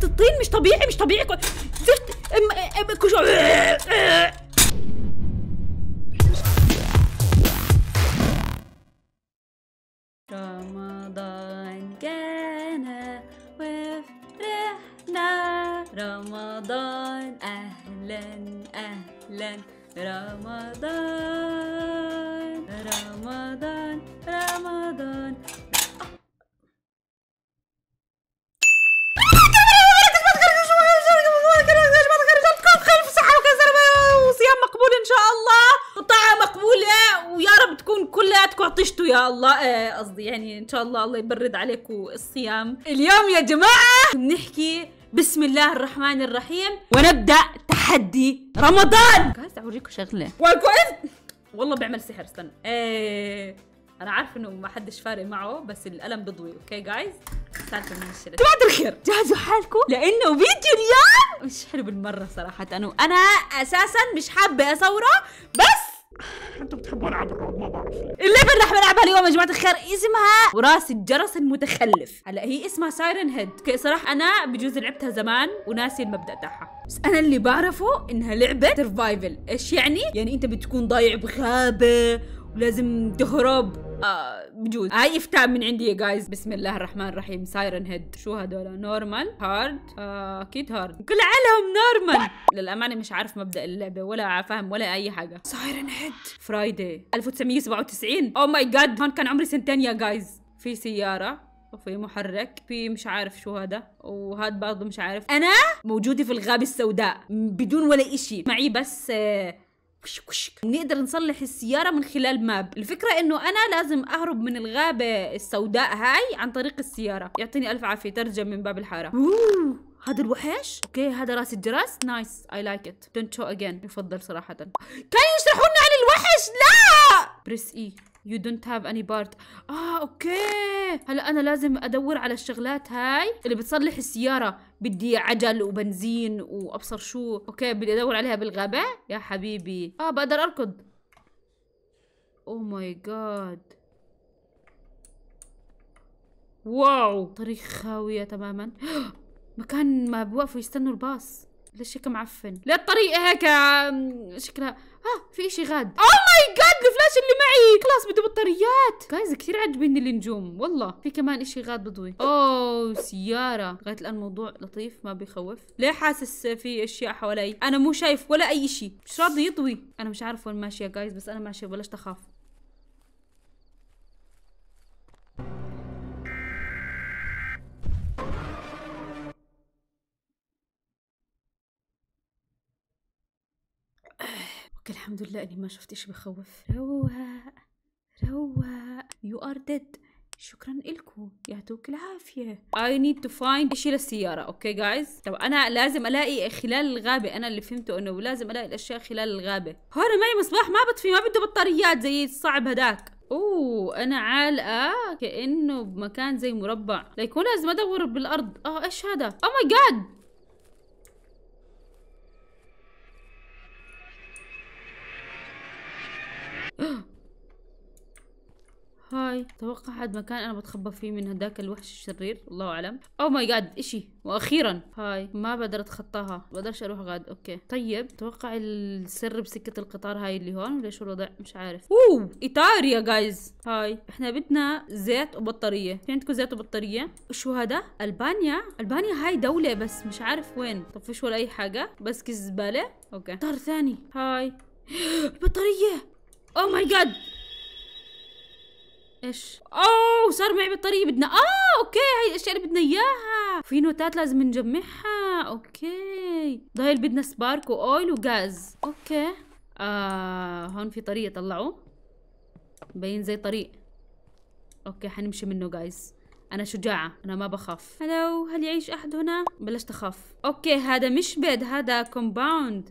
زفت الطين مش طبيعي مش طبيعي زفت كشو رمضان كان وفرحنا رمضان أهلا أهلا رمضان رمضان رمضان تكون كلياتكم عطشتوا يا الله إيه، قصدي يعني ان شاء الله الله يبرد عليكم الصيام اليوم يا جماعه بنحكي بسم الله الرحمن الرحيم ونبدا تحدي رمضان جاهز اوريكم شغله وقفت والله بعمل سحر استنى ايه انا عارفه انه ما حدش فارق معه بس الالم بضوي اوكي جايز سالفه من الشلة جماعة الخير جهزوا حالكم لانه فيديو اليوم مش حلو بالمره صراحه انا انا اساسا مش حابه اصوره بس صح انتم بتحبوا العاب الرعب ما بعرف ليه اللعبه اللي راح نلعبها اليوم يا جماعه الخير اسمها وراس الجرس المتخلف هلا هي اسمها سايرن هيد صراحه انا بجوز لعبتها زمان وناسي المبدا تاعها بس انا اللي بعرفه انها لعبه سرفايفل ايش يعني يعني انت بتكون ضايع بغابه ولازم تهرب بجوز اي افتاء من عندي يا جايز بسم الله الرحمن الرحيم سايرن هيد شو هدول نورمال هارد اكيد آه هارد كل علهم نورمال للامانه مش عارف مبدا اللعبه ولا فاهم ولا اي حاجه سايرن هيد فرايدي 1997 او ماي جاد هون كان عمري سنتين يا جايز في سياره وفي محرك في مش عارف شو هذا وهاد برضه مش عارف انا موجوده في الغابه السوداء بدون ولا اشي معي بس آه كش كش نقدر نصلح السيارة من خلال ماب الفكرة انه انا لازم اهرب من الغابة السوداء هاي عن طريق السيارة يعطيني الف عافية ترجم من باب الحارة هذا الوحش اوكي هذا راس الجرس نايس اي لايك ات دونت شو اجين يفضل صراحه كانوا يشرحوا لنا عن الوحش لا بريس اي e. You don't have any part. اه اوكي هلا انا لازم ادور على الشغلات هاي اللي بتصلح السياره بدي عجل وبنزين وابصر شو اوكي بدي ادور عليها بالغابه يا حبيبي اه بقدر اركض او ماي جاد واو طريق خاويه تماما مكان ما بوقفوا يستنوا الباص ليش هيك معفن؟ ليه الطريقة هيك شكلها ها آه، في اشي غاد اوه ماي جاد الفلاش اللي معي خلاص بده بطاريات جايز كثير عجبني النجوم والله في كمان اشي غاد بضوي اوه سياره لغايه الان الموضوع لطيف ما بيخوف ليه حاسس في اشياء حوالي انا مو شايف ولا اي شيء مش راضي يضوي انا مش عارف وين ماشيه جايز بس انا ماشيه بلاش تخاف الحمد لله اني ما شفت اشي بخوف رواق رواق يو ار ديد شكرا لكم يعطوك العافيه اي نيد تو فايند شيء للسياره اوكي جايز طب انا لازم الاقي خلال الغابه انا اللي فهمته انه لازم الاقي الاشياء خلال الغابه هون معي مصباح ما بطفي ما بده بطاريات زي الصعب هداك اوه انا عالقه كانه بمكان زي مربع ليكون لازم ادور بالارض اه ايش هذا او ماي جاد اتوقع هاد مكان انا بتخبى فيه من هداك الوحش الشرير الله اعلم او ماي جاد اشي واخيرا هاي ما بقدر اتخطاها بقدرش اروح غاد اوكي طيب اتوقع السر بسكه القطار هاي اللي هون ولا شو الوضع مش عارف اوه ايطاليا جايز هاي احنا بدنا زيت وبطاريه في عندكم زيت وبطاريه شو هذا البانيا البانيا هاي دوله بس مش عارف وين طب فيش ولا اي حاجه بس كزباله اوكي قطار ثاني هاي بطاريه او ماي جاد ايش اوه صار معي بالطريقة بدنا اه اوكي هاي الاشياء اللي بدنا اياها في نوتات لازم نجمعها اوكي ضايل بدنا سبارك واويل وغاز اوكي آه هون في طريق طلعوا مبين زي طريق اوكي حنمشي منه جايز انا شجاعه انا ما بخاف هلو هل يعيش احد هنا بلشت اخاف اوكي هذا مش بيت هذا كومباوند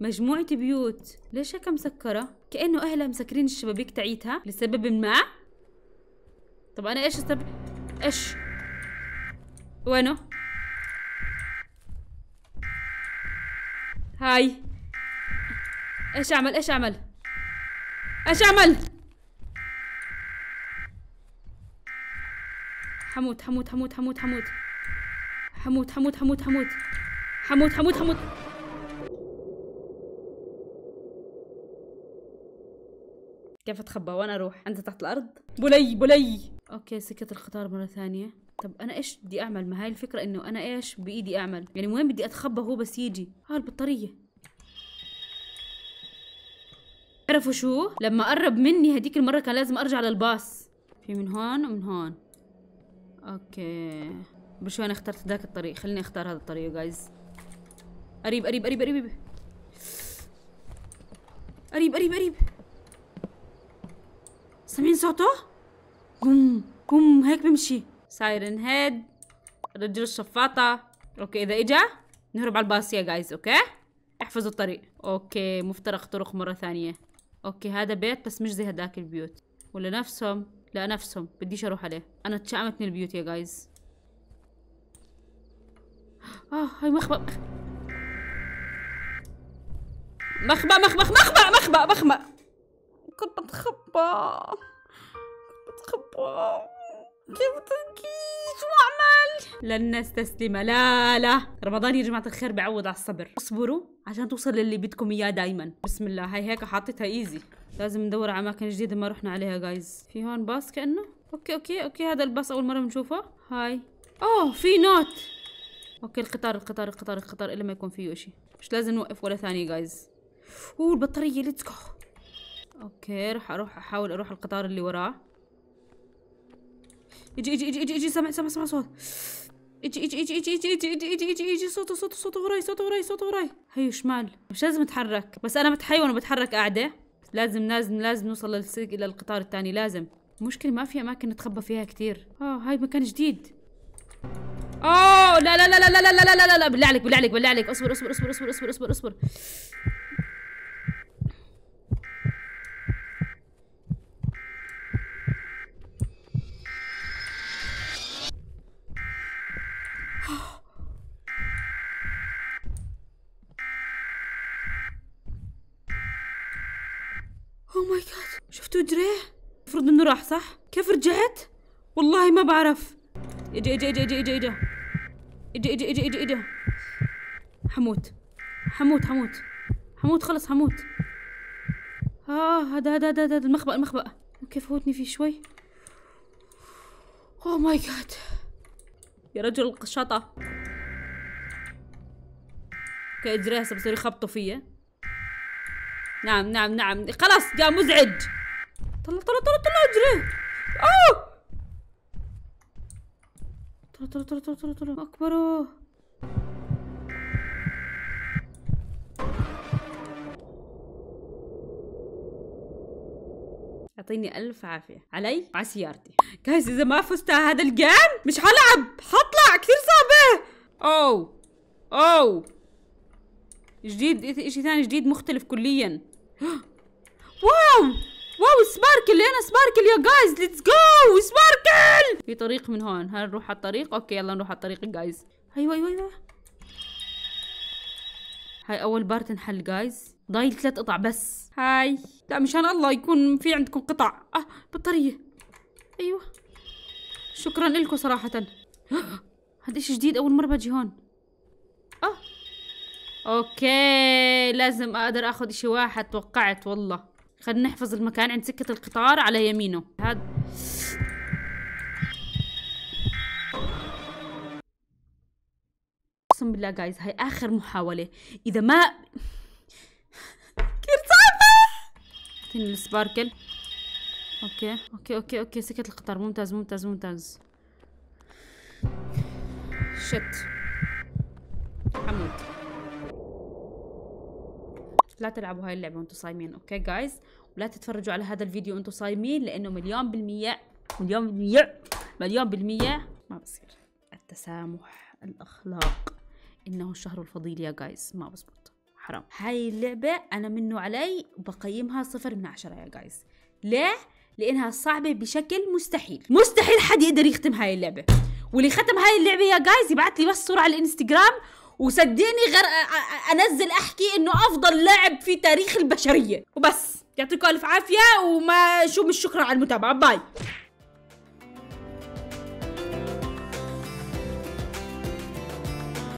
مجموعه بيوت ليش هيك مسكره كانه اهلها مسكرين الشبابيك تعيتها لسبب ما طب انا ايش استب... ايش وينه هاي ايش اعمل ايش اعمل ايش اعمل حموت حموت حموت حموت حموت حموت حموت حموت حموت حموت حموت حموت كيف اتخبى وانا اروح انت تحت الارض بلي بلي اوكي سكت القطار مرة ثانية طب انا ايش بدي اعمل ما هاي الفكرة انه انا ايش بايدي اعمل يعني وين بدي اتخبى هو بس يجي ها البطارية عرفوا شو لما قرب مني هديك المرة كان لازم ارجع للباص في من هون ومن هون اوكي بشو انا اخترت ذاك الطريق خليني اختار هذا الطريق جايز قريب قريب قريب قريب قريب قريب قريب سامعين صوته؟ قم قم هيك بمشي سايرن هيد رجل الشفاطة اوكي اذا اجا نهرب على الباص يا جايز اوكي احفظوا الطريق اوكي مفترق طرق مرة ثانية اوكي هذا بيت بس مش زي هداك البيوت ولا نفسهم لا نفسهم بديش اروح عليه انا اتشعمت من البيوت يا جايز اه هاي مخبأ مخبأ مخبأ مخبأ مخبأ مخبأ كنت بتخبى الخطاب كيف تنكيش واعمل لن نستسلم لا لا رمضان يا جماعه الخير بعوض على الصبر اصبروا عشان توصل للي بدكم اياه دائما بسم الله هاي هيك حاطتها ايزي لازم ندور على اماكن جديده ما رحنا عليها جايز في هون باص كانه اوكي اوكي اوكي هذا الباص اول مره بنشوفه هاي اوه في نوت اوكي القطار القطار القطار القطار الا ما يكون فيه شيء مش لازم نوقف ولا ثانيه جايز اوه البطاريه ليتس جو اوكي راح اروح احاول اروح القطار اللي وراه اجي اجي اجي اجي اجي سمع سمع سمع صوت اجي اجي اجي اجي اجي اجي اجي اجي اجي اجي صوته صوته صوته وراي صوته وراي صوته وراي هيو شمال مش لازم اتحرك بس انا متحيون وبتحرك قاعده لازم لازم لازم نوصل للسلك الى القطار الثاني لازم المشكله ما في اماكن نتخبى فيها كثير اه هاي مكان جديد اوه لا لا لا لا لا لا لا لا لا لا بالله عليك بالله عليك بالله عليك اصبر اصبر اصبر اصبر اصبر اصبر اصبر رجليه المفروض انه راح صح كيف رجعت والله ما بعرف اجا اجا اجا اجا اجا اجا اجا اجا اجا اجا اجا حموت حموت حموت حموت خلص حموت اه هذا هذا هذا هذا المخبأ المخبأ اوكي فوتني فيه شوي اوه ماي جاد يا رجل القشطة اوكي اجريها هسه بصير يخبطوا فيا نعم نعم نعم خلاص يا مزعج طلع طلع طلع طلع اجري اوه طلع طلع طلع طلع طلع طلع اكبره يعطيني الف عافيه علي وعلى سيارتي جايز اذا ما فزت على هذا الجيم مش حلعب حطلع كثير صعبه اوه اوه جديد شيء ثاني جديد مختلف كليا واو واو سباركل هنا سباركل يا جايز ليتس جو سباركل في طريق من هون هل نروح على الطريق اوكي يلا نروح على الطريق جايز ايوه ايوه ايوه هاي اول بارت انحل جايز ضايل ثلاث قطع بس هاي لا مشان الله يكون في عندكم قطع اه بطاريه ايوه شكرا لكم صراحه هذا اشي جديد اول مره بجي هون اه اوكي لازم اقدر اخذ اشي واحد توقعت والله خلينا نحفظ المكان عند سكة القطار على يمينه هذا اقسم بالله جايز هاي اخر محاولة اذا ما كثير صعبة السباركل اوكي اوكي اوكي اوكي سكة القطار ممتاز ممتاز ممتاز شت حمود لا تلعبوا هاي اللعبة وانتم صايمين اوكي جايز ولا تتفرجوا على هذا الفيديو وانتم صايمين لانه مليون بالمية مليون بالمية مليون بالمية ما بصير التسامح الاخلاق انه الشهر الفضيل يا جايز ما بزبط حرام هاي اللعبة انا منه علي بقيمها صفر من عشرة يا جايز ليه؟ لانها صعبة بشكل مستحيل مستحيل حد يقدر يختم هاي اللعبة واللي ختم هاي اللعبة يا جايز يبعث لي بس صورة على الانستغرام وصدقني غير انزل احكي انه افضل لاعب في تاريخ البشريه وبس يعطيكم الف عافيه وما شو مش شكرا على المتابعه باي